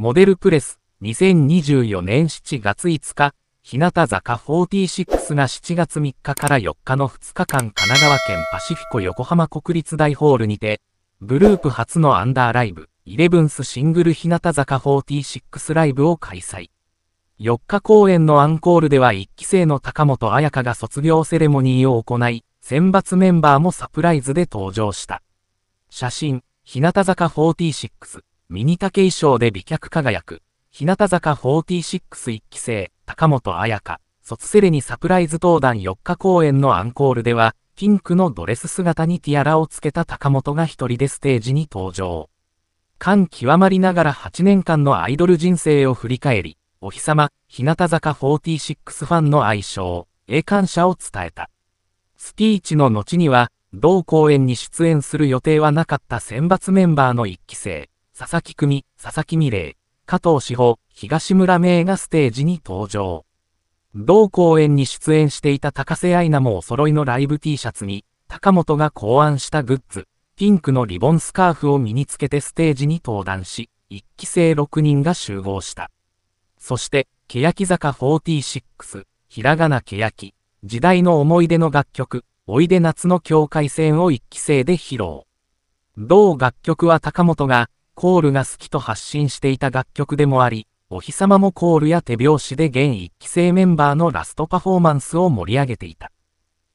モデルプレス、2024年7月5日、日向坂46が7月3日から4日の2日間神奈川県パシフィコ横浜国立大ホールにて、グループ初のアンダーライブ、イレブンスシングル日向坂46ライブを開催。4日公演のアンコールでは1期生の高本彩香が卒業セレモニーを行い、選抜メンバーもサプライズで登場した。写真、日向坂46。ミニ丈衣装で美脚輝く、日向坂46一期生、高本彩香、卒セレにサプライズ登壇4日公演のアンコールでは、ピンクのドレス姿にティアラをつけた高本が一人でステージに登場。感極まりながら8年間のアイドル人生を振り返り、お日様、日向坂46ファンの愛称、栄感謝を伝えた。スピーチの後には、同公演に出演する予定はなかった選抜メンバーの1期生、佐々木久美、佐々木美玲、加藤志保、東村明がステージに登場。同公演に出演していた高瀬愛菜もお揃いのライブ T シャツに、高本が考案したグッズ、ピンクのリボンスカーフを身につけてステージに登壇し、1期生6人が集合した。そして、欅坂46、ひらがな欅、時代の思い出の楽曲、おいで夏の境界線を1期生で披露。同楽曲は高本が、コールが好きと発信していた楽曲でもあり、お日様もコールや手拍子で現一期生メンバーのラストパフォーマンスを盛り上げていた。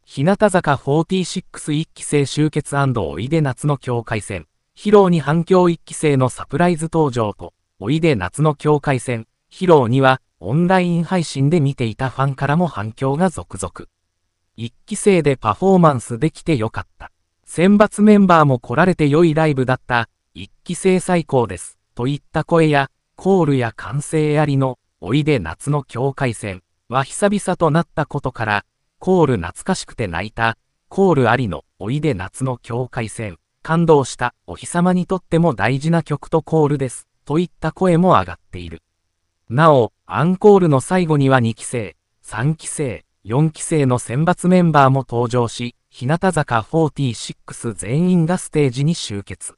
日向坂46一期生集結おいで夏の境界線、披露に反響一期生のサプライズ登場と、おいで夏の境界線、披露には、オンライン配信で見ていたファンからも反響が続々。一期生でパフォーマンスできてよかった。選抜メンバーも来られて良いライブだった。一期生最高です、といった声や、コールや歓声ありの、おいで夏の境界線は久々となったことから、コール懐かしくて泣いた、コールありの、おいで夏の境界線、感動した、お日様にとっても大事な曲とコールです、といった声も上がっている。なお、アンコールの最後には2期生、3期生、4期生の選抜メンバーも登場し、日向坂46全員がステージに集結。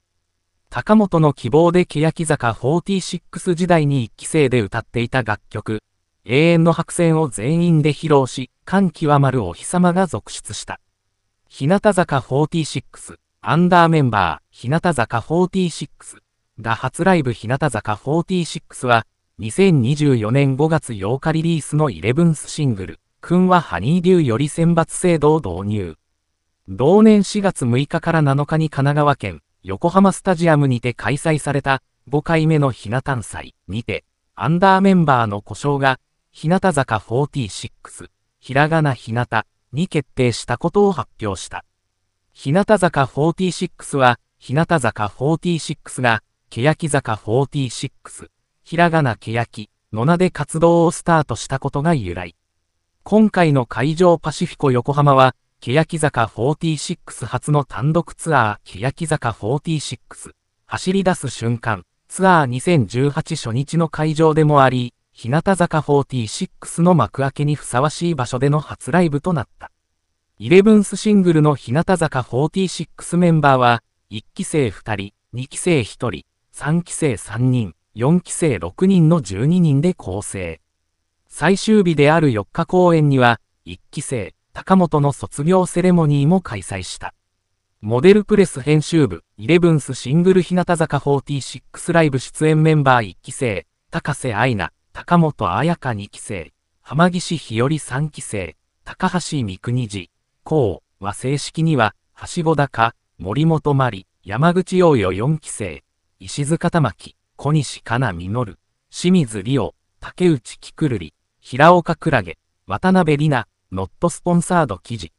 高本の希望で欅坂46時代に1期生で歌っていた楽曲、永遠の白線を全員で披露し、感極まるお日様が続出した。日向坂46、アンダーメンバー、日向坂46が初ライブ日向坂46は、2024年5月8日リリースのイレブンスシングル、君はハニーデューより選抜制度を導入。同年4月6日から7日に神奈川県、横浜スタジアムにて開催された5回目のひな誕祭にて、アンダーメンバーの故障が、日向坂46、ひらがなひなたに決定したことを発表した。日向坂46は、日向坂46が、欅坂46、ひらがな欅、野名で活動をスタートしたことが由来。今回の会場パシフィコ横浜は、欅坂46初の単独ツアー、欅坂46、走り出す瞬間、ツアー2018初日の会場でもあり、日向坂46の幕開けにふさわしい場所での初ライブとなった。イレブンスシングルの日向坂46メンバーは、1期生2人、2期生1人、3期生3人、4期生6人の12人で構成。最終日である4日公演には、1期生、高本の卒業セレモニーも開催した。モデルプレス編集部、イレブンスシングル日向坂46ライブ出演メンバー1期生、高瀬愛菜、高本彩香2期生、浜岸日和3期生、高橋三国寺、こうは正式には、橋子高、森本麻里、山口洋よ4期生、石塚玉木、小西かな実、清水里央、竹内菊瑠璃、平岡クラゲ、渡辺里奈、ノットスポンサード記事